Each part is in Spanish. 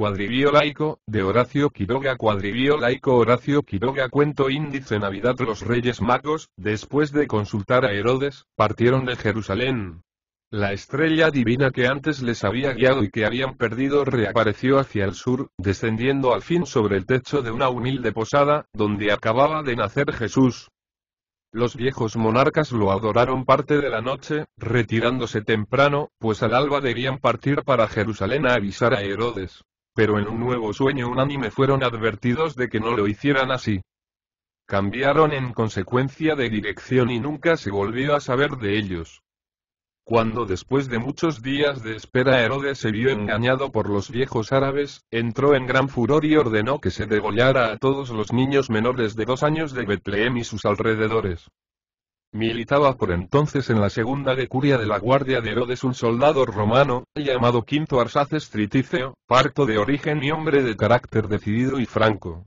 Cuadrivio laico, de Horacio Quiroga Cuadrivio laico Horacio Quiroga Cuento índice Navidad Los reyes magos, después de consultar a Herodes, partieron de Jerusalén. La estrella divina que antes les había guiado y que habían perdido reapareció hacia el sur, descendiendo al fin sobre el techo de una humilde posada, donde acababa de nacer Jesús. Los viejos monarcas lo adoraron parte de la noche, retirándose temprano, pues al alba debían partir para Jerusalén a avisar a Herodes pero en un nuevo sueño unánime fueron advertidos de que no lo hicieran así. Cambiaron en consecuencia de dirección y nunca se volvió a saber de ellos. Cuando después de muchos días de espera Herodes se vio engañado por los viejos árabes, entró en gran furor y ordenó que se degollara a todos los niños menores de dos años de Betlehem y sus alrededores. Militaba por entonces en la segunda decuria de la Guardia de Herodes un soldado romano, llamado Quinto Arsaces Triticeo, parto de origen y hombre de carácter decidido y franco.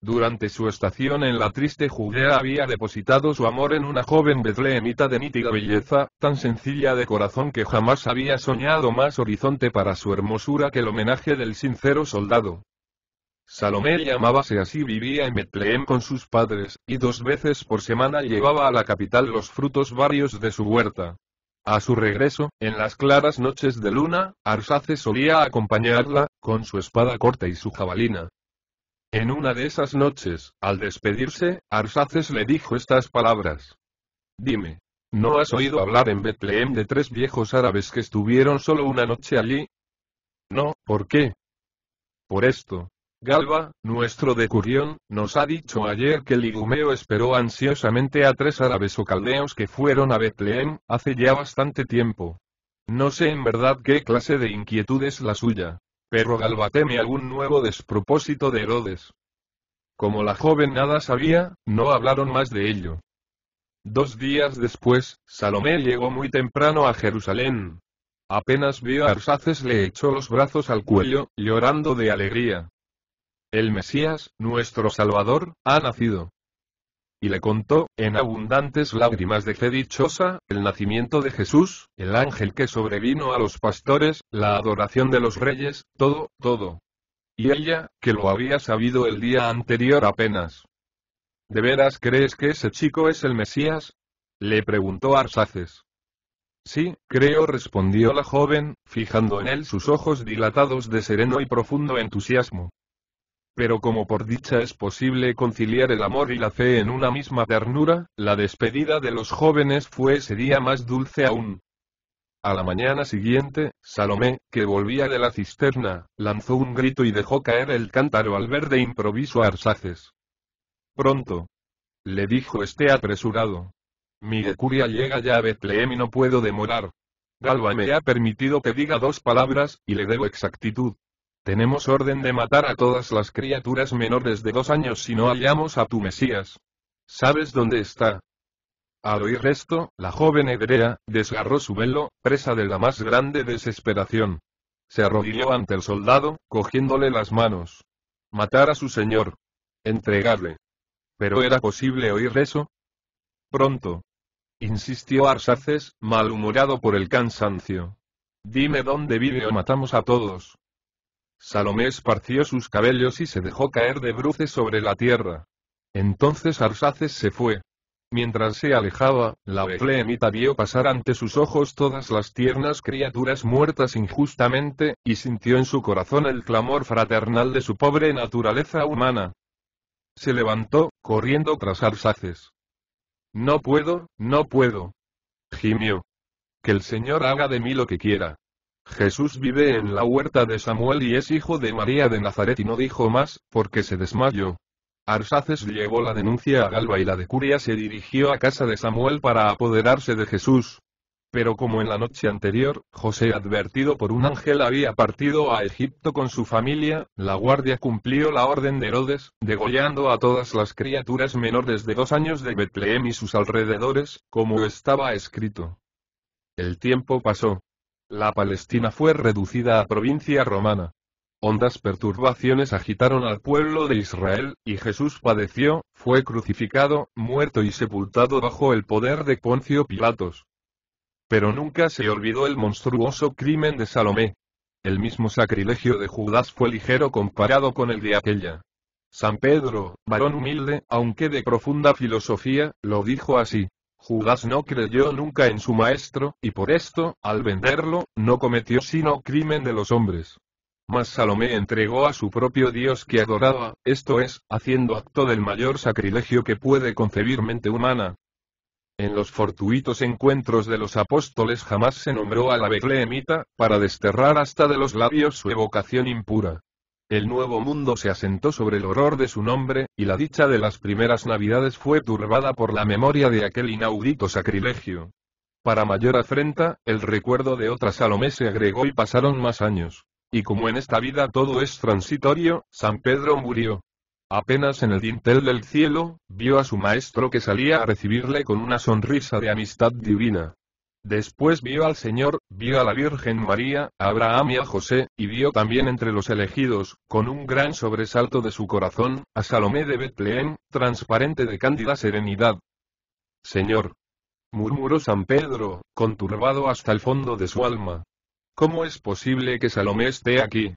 Durante su estación en la triste Judea había depositado su amor en una joven betleemita de nítida belleza, tan sencilla de corazón que jamás había soñado más horizonte para su hermosura que el homenaje del sincero soldado. Salomé llamábase así vivía en Betlehem con sus padres, y dos veces por semana llevaba a la capital los frutos varios de su huerta. A su regreso, en las claras noches de luna, Arsaces solía acompañarla, con su espada corta y su jabalina. En una de esas noches, al despedirse, Arsaces le dijo estas palabras. Dime, ¿no has oído hablar en Betlehem de tres viejos árabes que estuvieron solo una noche allí? No, ¿por qué? Por esto, Galba, nuestro decurión, nos ha dicho ayer que Ligumeo esperó ansiosamente a tres árabes o caldeos que fueron a Betlehem, hace ya bastante tiempo. No sé en verdad qué clase de inquietud es la suya. Pero Galba teme algún nuevo despropósito de Herodes. Como la joven nada sabía, no hablaron más de ello. Dos días después, Salomé llegó muy temprano a Jerusalén. Apenas vio a Arsaces le echó los brazos al cuello, llorando de alegría el Mesías, nuestro Salvador, ha nacido. Y le contó, en abundantes lágrimas de fe dichosa, el nacimiento de Jesús, el ángel que sobrevino a los pastores, la adoración de los reyes, todo, todo. Y ella, que lo había sabido el día anterior apenas. ¿De veras crees que ese chico es el Mesías? le preguntó Arsaces. Sí, creo, respondió la joven, fijando en él sus ojos dilatados de sereno y profundo entusiasmo. Pero como por dicha es posible conciliar el amor y la fe en una misma ternura, la despedida de los jóvenes fue ese día más dulce aún. A la mañana siguiente, Salomé, que volvía de la cisterna, lanzó un grito y dejó caer el cántaro al ver de improviso a Arsaces. Pronto. Le dijo este apresurado. Mi decuria llega ya a Betlehem y no puedo demorar. Galba me ha permitido que diga dos palabras, y le debo exactitud. Tenemos orden de matar a todas las criaturas menores de dos años si no hallamos a tu Mesías. ¿Sabes dónde está? Al oír esto, la joven hebrea, desgarró su velo, presa de la más grande desesperación. Se arrodilló ante el soldado, cogiéndole las manos. Matar a su señor. Entregarle. ¿Pero era posible oír eso? Pronto. Insistió Arsaces, malhumorado por el cansancio. Dime dónde vive o matamos a todos. Salomé esparció sus cabellos y se dejó caer de bruces sobre la tierra. Entonces Arsaces se fue. Mientras se alejaba, la Bethlehemita vio pasar ante sus ojos todas las tiernas criaturas muertas injustamente, y sintió en su corazón el clamor fraternal de su pobre naturaleza humana. Se levantó, corriendo tras Arsaces. No puedo, no puedo. Gimió. Que el Señor haga de mí lo que quiera. Jesús vive en la huerta de Samuel y es hijo de María de Nazaret y no dijo más, porque se desmayó. Arsaces llevó la denuncia a Galba y la de Curia se dirigió a casa de Samuel para apoderarse de Jesús. Pero como en la noche anterior, José advertido por un ángel había partido a Egipto con su familia, la guardia cumplió la orden de Herodes, degollando a todas las criaturas menores de dos años de Betlehem y sus alrededores, como estaba escrito. El tiempo pasó, la Palestina fue reducida a provincia romana. Hondas perturbaciones agitaron al pueblo de Israel, y Jesús padeció, fue crucificado, muerto y sepultado bajo el poder de Poncio Pilatos. Pero nunca se olvidó el monstruoso crimen de Salomé. El mismo sacrilegio de Judas fue ligero comparado con el de aquella. San Pedro, varón humilde, aunque de profunda filosofía, lo dijo así. Judas no creyó nunca en su maestro, y por esto, al venderlo, no cometió sino crimen de los hombres. Mas Salomé entregó a su propio Dios que adoraba, esto es, haciendo acto del mayor sacrilegio que puede concebir mente humana. En los fortuitos encuentros de los apóstoles jamás se nombró a la Betleemita, para desterrar hasta de los labios su evocación impura. El nuevo mundo se asentó sobre el horror de su nombre, y la dicha de las primeras navidades fue turbada por la memoria de aquel inaudito sacrilegio. Para mayor afrenta, el recuerdo de otra Salomé se agregó y pasaron más años. Y como en esta vida todo es transitorio, San Pedro murió. Apenas en el dintel del cielo, vio a su maestro que salía a recibirle con una sonrisa de amistad divina. Después vio al Señor, vio a la Virgen María, a Abraham y a José, y vio también entre los elegidos, con un gran sobresalto de su corazón, a Salomé de Betlehem, transparente de cándida serenidad. Señor, murmuró San Pedro, conturbado hasta el fondo de su alma. ¿Cómo es posible que Salomé esté aquí?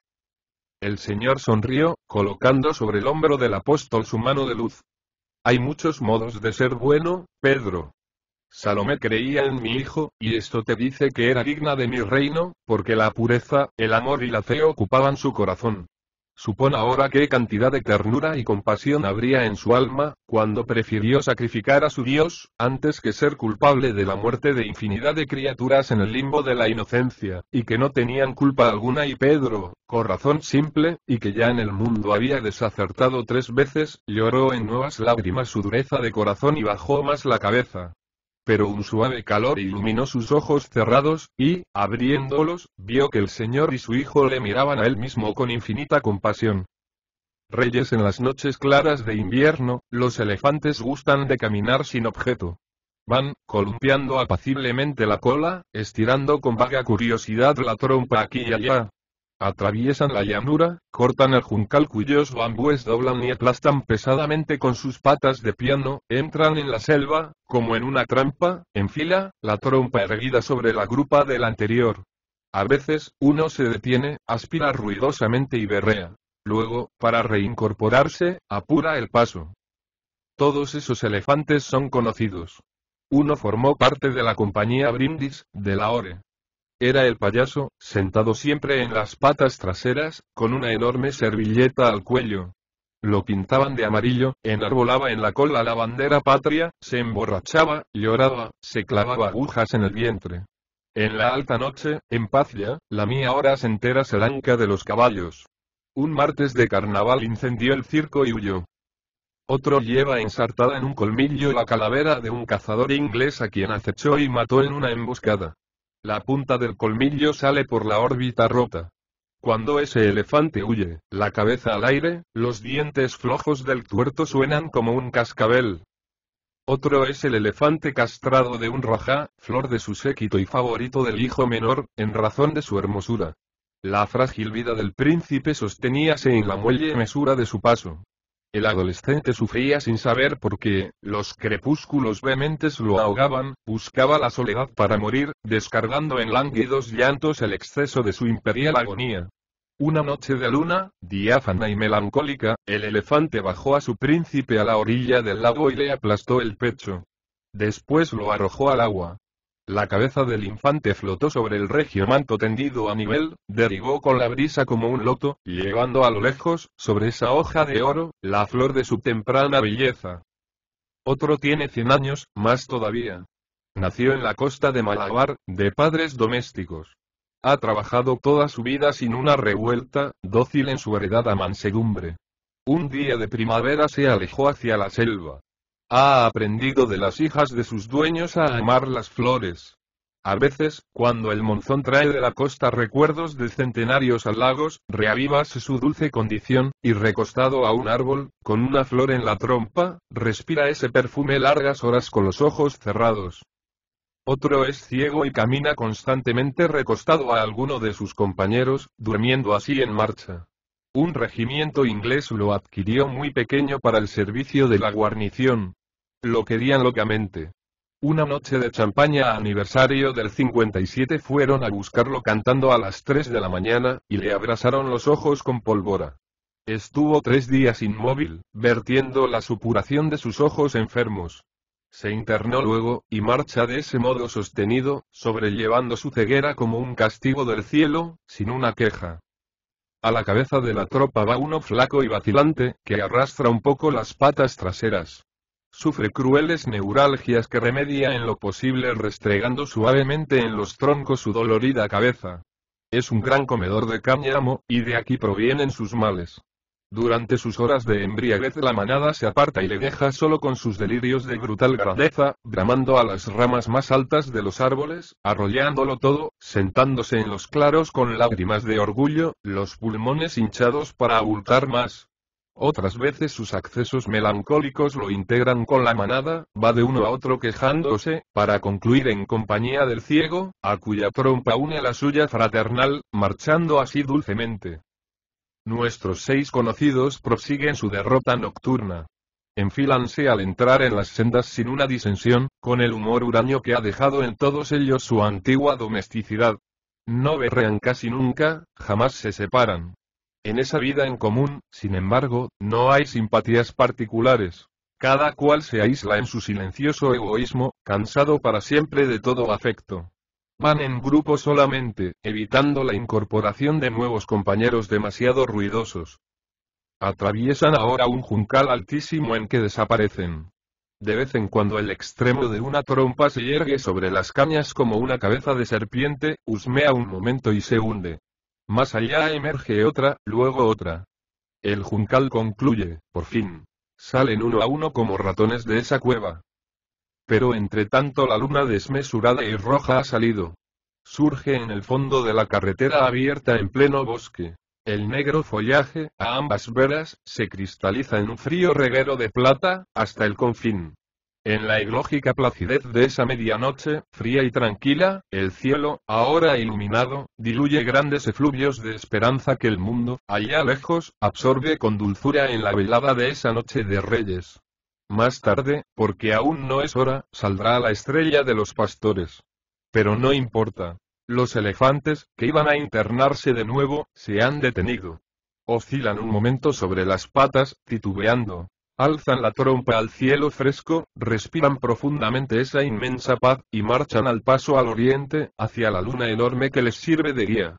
El Señor sonrió, colocando sobre el hombro del apóstol su mano de luz. Hay muchos modos de ser bueno, Pedro, Salomé creía en mi hijo, y esto te dice que era digna de mi reino, porque la pureza, el amor y la fe ocupaban su corazón. Supón ahora qué cantidad de ternura y compasión habría en su alma, cuando prefirió sacrificar a su Dios, antes que ser culpable de la muerte de infinidad de criaturas en el limbo de la inocencia, y que no tenían culpa alguna y Pedro, corazón simple, y que ya en el mundo había desacertado tres veces, lloró en nuevas lágrimas su dureza de corazón y bajó más la cabeza pero un suave calor iluminó sus ojos cerrados, y, abriéndolos, vio que el señor y su hijo le miraban a él mismo con infinita compasión. Reyes en las noches claras de invierno, los elefantes gustan de caminar sin objeto. Van, columpiando apaciblemente la cola, estirando con vaga curiosidad la trompa aquí y allá, Atraviesan la llanura, cortan el juncal cuyos bambúes doblan y aplastan pesadamente con sus patas de piano, entran en la selva, como en una trampa, en fila, la trompa erguida sobre la grupa del anterior. A veces, uno se detiene, aspira ruidosamente y berrea. Luego, para reincorporarse, apura el paso. Todos esos elefantes son conocidos. Uno formó parte de la compañía Brindis, de la ORE. Era el payaso, sentado siempre en las patas traseras, con una enorme servilleta al cuello. Lo pintaban de amarillo, enarbolaba en la cola la bandera patria, se emborrachaba, lloraba, se clavaba agujas en el vientre. En la alta noche, en paz ya, lamía horas enteras el anca de los caballos. Un martes de carnaval incendió el circo y huyó. Otro lleva ensartada en un colmillo la calavera de un cazador inglés a quien acechó y mató en una emboscada. La punta del colmillo sale por la órbita rota. Cuando ese elefante huye, la cabeza al aire, los dientes flojos del tuerto suenan como un cascabel. Otro es el elefante castrado de un rajá, flor de su séquito y favorito del hijo menor, en razón de su hermosura. La frágil vida del príncipe sosteníase en la muelle mesura de su paso. El adolescente sufría sin saber por qué, los crepúsculos vehementes lo ahogaban, buscaba la soledad para morir, descargando en lánguidos llantos el exceso de su imperial agonía. Una noche de luna, diáfana y melancólica, el elefante bajó a su príncipe a la orilla del lago y le aplastó el pecho. Después lo arrojó al agua. La cabeza del infante flotó sobre el regio manto tendido a nivel, derribó con la brisa como un loto, llevando a lo lejos, sobre esa hoja de oro, la flor de su temprana belleza. Otro tiene cien años, más todavía. Nació en la costa de Malabar, de padres domésticos. Ha trabajado toda su vida sin una revuelta, dócil en su heredada mansedumbre. Un día de primavera se alejó hacia la selva. Ha aprendido de las hijas de sus dueños a amar las flores. A veces, cuando el monzón trae de la costa recuerdos de centenarios lagos, reavivas su dulce condición, y recostado a un árbol, con una flor en la trompa, respira ese perfume largas horas con los ojos cerrados. Otro es ciego y camina constantemente recostado a alguno de sus compañeros, durmiendo así en marcha. Un regimiento inglés lo adquirió muy pequeño para el servicio de la guarnición, lo querían locamente. Una noche de champaña aniversario del 57 fueron a buscarlo cantando a las 3 de la mañana, y le abrazaron los ojos con pólvora. Estuvo tres días inmóvil, vertiendo la supuración de sus ojos enfermos. Se internó luego, y marcha de ese modo sostenido, sobrellevando su ceguera como un castigo del cielo, sin una queja. A la cabeza de la tropa va uno flaco y vacilante, que arrastra un poco las patas traseras. Sufre crueles neuralgias que remedia en lo posible restregando suavemente en los troncos su dolorida cabeza. Es un gran comedor de cáñamo, y de aquí provienen sus males. Durante sus horas de embriaguez la manada se aparta y le deja solo con sus delirios de brutal grandeza, bramando a las ramas más altas de los árboles, arrollándolo todo, sentándose en los claros con lágrimas de orgullo, los pulmones hinchados para abultar más. Otras veces sus accesos melancólicos lo integran con la manada, va de uno a otro quejándose, para concluir en compañía del ciego, a cuya trompa une la suya fraternal, marchando así dulcemente. Nuestros seis conocidos prosiguen su derrota nocturna. Enfílanse al entrar en las sendas sin una disensión, con el humor huraño que ha dejado en todos ellos su antigua domesticidad. No berrean casi nunca, jamás se separan. En esa vida en común, sin embargo, no hay simpatías particulares. Cada cual se aísla en su silencioso egoísmo, cansado para siempre de todo afecto. Van en grupo solamente, evitando la incorporación de nuevos compañeros demasiado ruidosos. Atraviesan ahora un juncal altísimo en que desaparecen. De vez en cuando el extremo de una trompa se yergue sobre las cañas como una cabeza de serpiente, husmea un momento y se hunde. Más allá emerge otra, luego otra. El juncal concluye, por fin. Salen uno a uno como ratones de esa cueva. Pero entre tanto la luna desmesurada y roja ha salido. Surge en el fondo de la carretera abierta en pleno bosque. El negro follaje, a ambas veras, se cristaliza en un frío reguero de plata, hasta el confín. En la eglógica placidez de esa medianoche, fría y tranquila, el cielo, ahora iluminado, diluye grandes efluvios de esperanza que el mundo, allá lejos, absorbe con dulzura en la velada de esa noche de reyes. Más tarde, porque aún no es hora, saldrá la estrella de los pastores. Pero no importa. Los elefantes, que iban a internarse de nuevo, se han detenido. Oscilan un momento sobre las patas, titubeando, alzan la trompa al cielo fresco, respiran profundamente esa inmensa paz, y marchan al paso al oriente, hacia la luna enorme que les sirve de guía.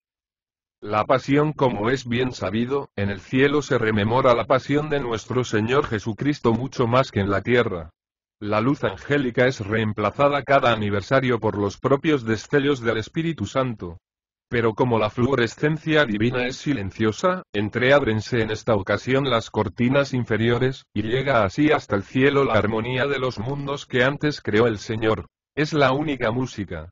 La pasión como es bien sabido, en el cielo se rememora la pasión de nuestro Señor Jesucristo mucho más que en la tierra. La luz angélica es reemplazada cada aniversario por los propios destellos del Espíritu Santo. Pero como la fluorescencia divina es silenciosa, entreábrense en esta ocasión las cortinas inferiores, y llega así hasta el cielo la armonía de los mundos que antes creó el Señor. Es la única música.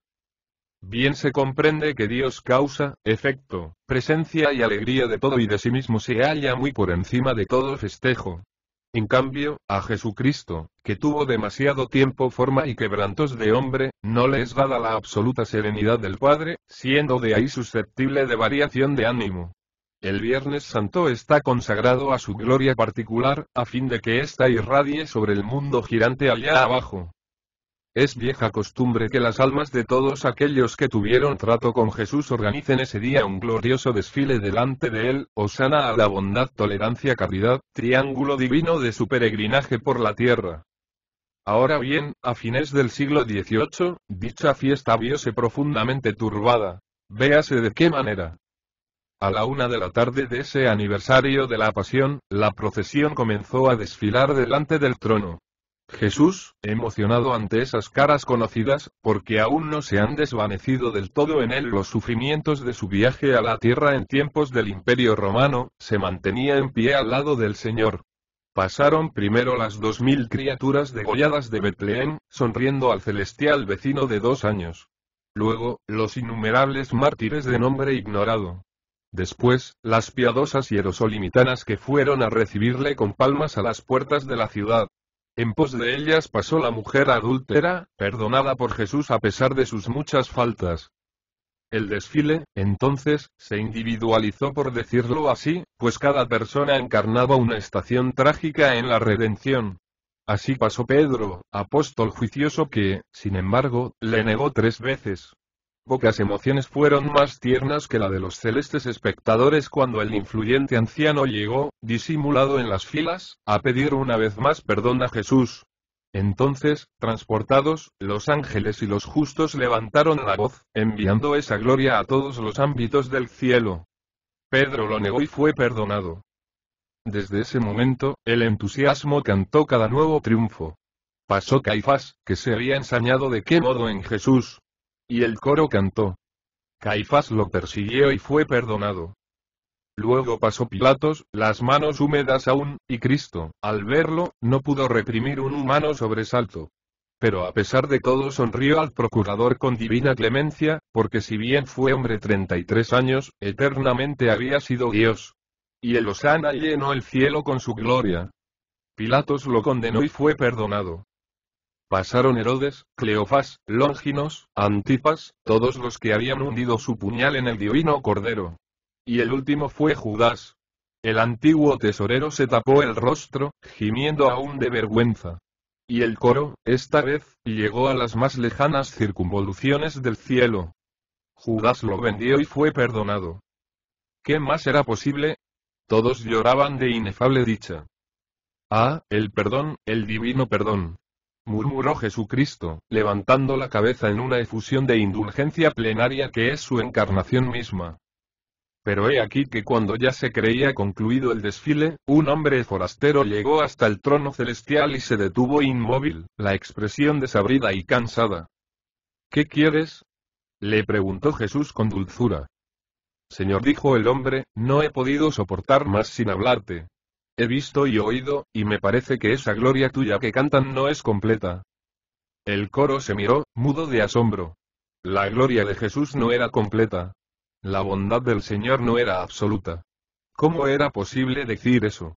Bien se comprende que Dios causa, efecto, presencia y alegría de todo y de sí mismo se halla muy por encima de todo festejo, en cambio, a Jesucristo, que tuvo demasiado tiempo forma y quebrantos de hombre, no le es dada la absoluta serenidad del Padre, siendo de ahí susceptible de variación de ánimo. El Viernes Santo está consagrado a su gloria particular, a fin de que ésta irradie sobre el mundo girante allá abajo. Es vieja costumbre que las almas de todos aquellos que tuvieron trato con Jesús organicen ese día un glorioso desfile delante de él, osana a la bondad, tolerancia, caridad, triángulo divino de su peregrinaje por la tierra. Ahora bien, a fines del siglo XVIII, dicha fiesta viose profundamente turbada. Véase de qué manera. A la una de la tarde de ese aniversario de la Pasión, la procesión comenzó a desfilar delante del trono. Jesús, emocionado ante esas caras conocidas, porque aún no se han desvanecido del todo en él los sufrimientos de su viaje a la tierra en tiempos del Imperio Romano, se mantenía en pie al lado del Señor. Pasaron primero las dos mil criaturas degolladas de Betlehem, sonriendo al celestial vecino de dos años. Luego, los innumerables mártires de nombre ignorado. Después, las piadosas hierosolimitanas que fueron a recibirle con palmas a las puertas de la ciudad, en pos de ellas pasó la mujer adúltera, perdonada por Jesús a pesar de sus muchas faltas. El desfile, entonces, se individualizó por decirlo así, pues cada persona encarnaba una estación trágica en la redención. Así pasó Pedro, apóstol juicioso que, sin embargo, le negó tres veces. Pocas emociones fueron más tiernas que la de los celestes espectadores cuando el influyente anciano llegó, disimulado en las filas, a pedir una vez más perdón a Jesús. Entonces, transportados, los ángeles y los justos levantaron la voz, enviando esa gloria a todos los ámbitos del cielo. Pedro lo negó y fue perdonado. Desde ese momento, el entusiasmo cantó cada nuevo triunfo. Pasó Caifás, que se había ensañado de qué modo en Jesús, y el coro cantó. Caifás lo persiguió y fue perdonado. Luego pasó Pilatos, las manos húmedas aún, y Cristo, al verlo, no pudo reprimir un humano sobresalto. Pero a pesar de todo sonrió al procurador con divina clemencia, porque si bien fue hombre 33 años, eternamente había sido Dios. Y el Osana llenó el cielo con su gloria. Pilatos lo condenó y fue perdonado. Pasaron Herodes, Cleofás, Longinos, Antipas, todos los que habían hundido su puñal en el divino cordero. Y el último fue Judas. El antiguo tesorero se tapó el rostro, gimiendo aún de vergüenza. Y el coro, esta vez, llegó a las más lejanas circunvoluciones del cielo. Judas lo vendió y fue perdonado. ¿Qué más era posible? Todos lloraban de inefable dicha. Ah, el perdón, el divino perdón murmuró Jesucristo, levantando la cabeza en una efusión de indulgencia plenaria que es su encarnación misma. Pero he aquí que cuando ya se creía concluido el desfile, un hombre forastero llegó hasta el trono celestial y se detuvo inmóvil, la expresión desabrida y cansada. ¿Qué quieres? le preguntó Jesús con dulzura. Señor dijo el hombre, no he podido soportar más sin hablarte, He visto y oído, y me parece que esa gloria tuya que cantan no es completa. El coro se miró, mudo de asombro. La gloria de Jesús no era completa. La bondad del Señor no era absoluta. ¿Cómo era posible decir eso?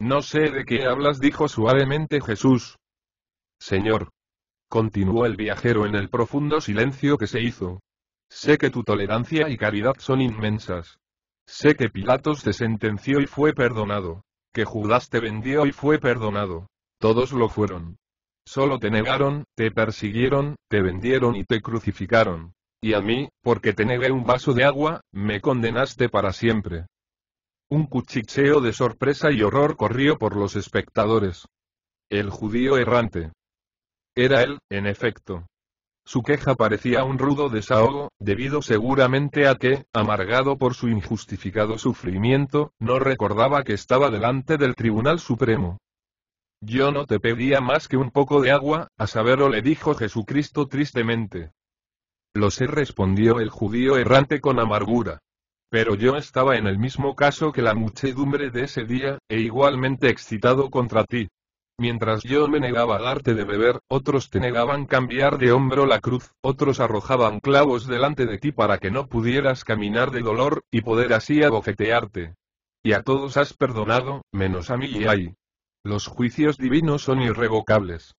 No sé de qué hablas, dijo suavemente Jesús. Señor. Continuó el viajero en el profundo silencio que se hizo. Sé que tu tolerancia y caridad son inmensas. Sé que Pilatos te sentenció y fue perdonado que Judas te vendió y fue perdonado. Todos lo fueron. Solo te negaron, te persiguieron, te vendieron y te crucificaron. Y a mí, porque te negué un vaso de agua, me condenaste para siempre. Un cuchicheo de sorpresa y horror corrió por los espectadores. El judío errante. Era él, en efecto. Su queja parecía un rudo desahogo, debido seguramente a que, amargado por su injustificado sufrimiento, no recordaba que estaba delante del Tribunal Supremo. Yo no te pedía más que un poco de agua, a saberlo le dijo Jesucristo tristemente. Lo sé respondió el judío errante con amargura. Pero yo estaba en el mismo caso que la muchedumbre de ese día, e igualmente excitado contra ti. Mientras yo me negaba a darte de beber, otros te negaban cambiar de hombro la cruz, otros arrojaban clavos delante de ti para que no pudieras caminar de dolor, y poder así abofetearte. Y a todos has perdonado, menos a mí y ay. Los juicios divinos son irrevocables.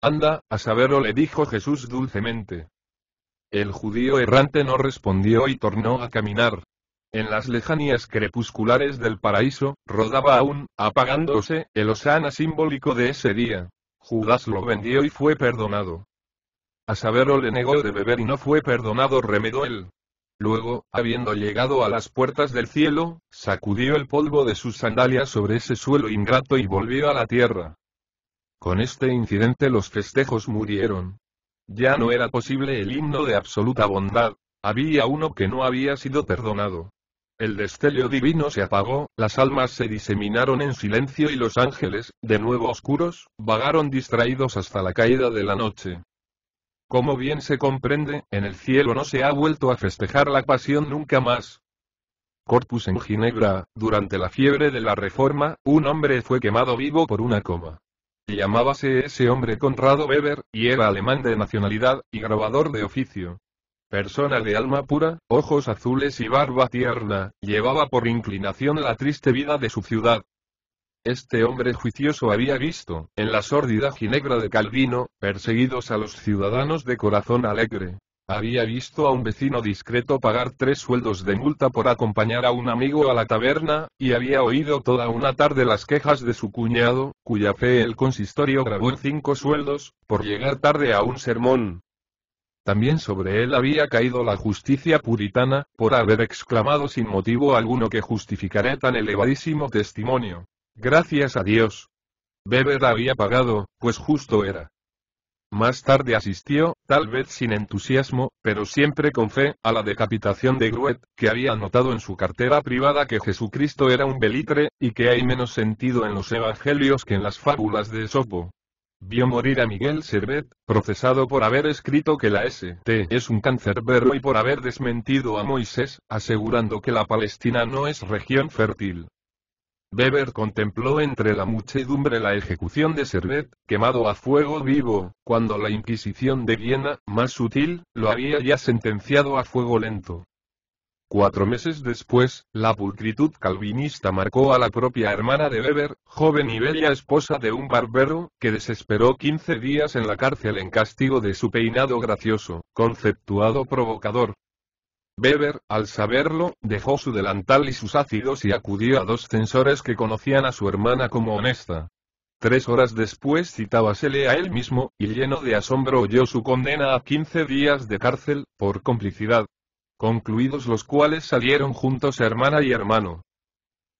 Anda, a saberlo le dijo Jesús dulcemente. El judío errante no respondió y tornó a caminar, en las lejanías crepusculares del paraíso, rodaba aún, apagándose, el osana simbólico de ese día. Judas lo vendió y fue perdonado. A saberlo le negó de beber y no fue perdonado, remedó él. Luego, habiendo llegado a las puertas del cielo, sacudió el polvo de sus sandalias sobre ese suelo ingrato y volvió a la tierra. Con este incidente los festejos murieron. Ya no era posible el himno de absoluta bondad, había uno que no había sido perdonado. El destello divino se apagó, las almas se diseminaron en silencio y los ángeles, de nuevo oscuros, vagaron distraídos hasta la caída de la noche. Como bien se comprende, en el cielo no se ha vuelto a festejar la pasión nunca más. Corpus en Ginebra, durante la fiebre de la Reforma, un hombre fue quemado vivo por una coma. Llamábase ese hombre Conrado Weber, y era alemán de nacionalidad, y grabador de oficio. Persona de alma pura, ojos azules y barba tierna, llevaba por inclinación la triste vida de su ciudad. Este hombre juicioso había visto, en la sórdida ginebra de Calvino, perseguidos a los ciudadanos de corazón alegre. Había visto a un vecino discreto pagar tres sueldos de multa por acompañar a un amigo a la taberna, y había oído toda una tarde las quejas de su cuñado, cuya fe el consistorio grabó cinco sueldos, por llegar tarde a un sermón, también sobre él había caído la justicia puritana, por haber exclamado sin motivo alguno que justificaré tan elevadísimo testimonio. Gracias a Dios. Beber había pagado, pues justo era. Más tarde asistió, tal vez sin entusiasmo, pero siempre con fe, a la decapitación de Gruet, que había anotado en su cartera privada que Jesucristo era un belitre, y que hay menos sentido en los evangelios que en las fábulas de Sopo. Vio morir a Miguel Servet, procesado por haber escrito que la ST es un cáncer verbo y por haber desmentido a Moisés, asegurando que la Palestina no es región fértil. Weber contempló entre la muchedumbre la ejecución de Servet, quemado a fuego vivo, cuando la Inquisición de Viena, más sutil, lo había ya sentenciado a fuego lento. Cuatro meses después, la pulcritud calvinista marcó a la propia hermana de Weber, joven y bella esposa de un barbero, que desesperó 15 días en la cárcel en castigo de su peinado gracioso, conceptuado provocador. Weber, al saberlo, dejó su delantal y sus ácidos y acudió a dos censores que conocían a su hermana como honesta. Tres horas después citábasele a él mismo, y lleno de asombro oyó su condena a 15 días de cárcel, por complicidad concluidos los cuales salieron juntos hermana y hermano.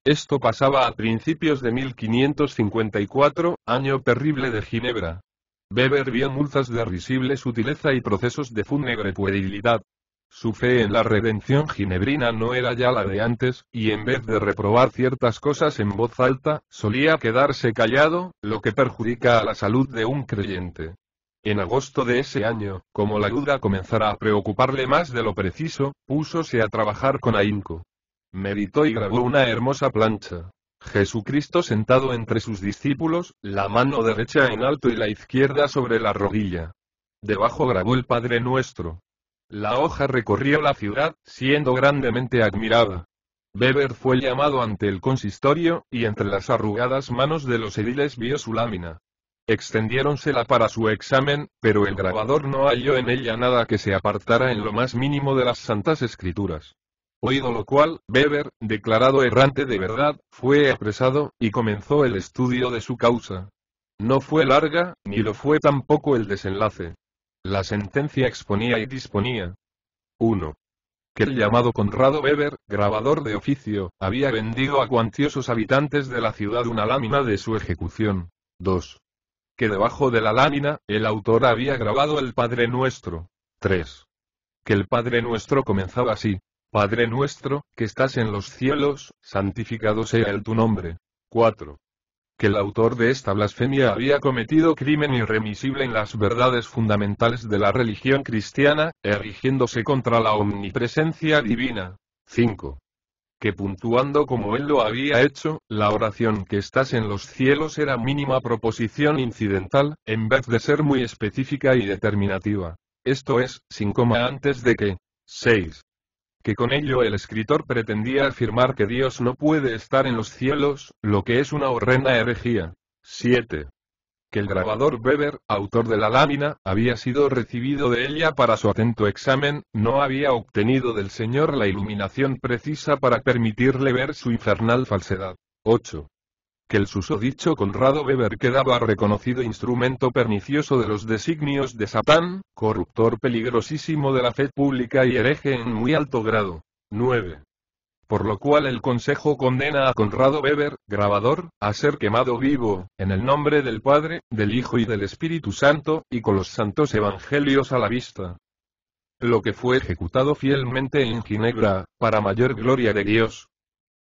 Esto pasaba a principios de 1554, año terrible de Ginebra. Weber vio multas de risible sutileza y procesos de fúnebre puerilidad. Su fe en la redención ginebrina no era ya la de antes, y en vez de reprobar ciertas cosas en voz alta, solía quedarse callado, lo que perjudica a la salud de un creyente. En agosto de ese año, como la duda comenzara a preocuparle más de lo preciso, púsose a trabajar con ahínco. Meditó y grabó una hermosa plancha. Jesucristo sentado entre sus discípulos, la mano derecha en alto y la izquierda sobre la rodilla. Debajo grabó el Padre Nuestro. La hoja recorrió la ciudad, siendo grandemente admirada. Beber fue llamado ante el consistorio, y entre las arrugadas manos de los ediles vio su lámina. Extendiéronsela para su examen, pero el grabador no halló en ella nada que se apartara en lo más mínimo de las Santas Escrituras. Oído lo cual, Weber, declarado errante de verdad, fue apresado, y comenzó el estudio de su causa. No fue larga, ni lo fue tampoco el desenlace. La sentencia exponía y disponía. 1. Que el llamado Conrado Beber, grabador de oficio, había vendido a cuantiosos habitantes de la ciudad una lámina de su ejecución. 2 que debajo de la lámina, el autor había grabado el Padre Nuestro. 3. Que el Padre Nuestro comenzaba así. Padre nuestro, que estás en los cielos, santificado sea el tu nombre. 4. Que el autor de esta blasfemia había cometido crimen irremisible en las verdades fundamentales de la religión cristiana, erigiéndose contra la omnipresencia divina. 5 que puntuando como él lo había hecho, la oración que estás en los cielos era mínima proposición incidental, en vez de ser muy específica y determinativa. Esto es, sin coma antes de que. 6 que con ello el escritor pretendía afirmar que Dios no puede estar en los cielos, lo que es una horrenda herejía. 7 que el grabador Weber, autor de la lámina, había sido recibido de ella para su atento examen, no había obtenido del señor la iluminación precisa para permitirle ver su infernal falsedad. 8 que el susodicho Conrado Weber quedaba reconocido instrumento pernicioso de los designios de Satán, corruptor peligrosísimo de la fe pública y hereje en muy alto grado. 9 por lo cual el Consejo condena a Conrado Weber, grabador, a ser quemado vivo, en el nombre del Padre, del Hijo y del Espíritu Santo, y con los santos evangelios a la vista. Lo que fue ejecutado fielmente en Ginebra, para mayor gloria de Dios,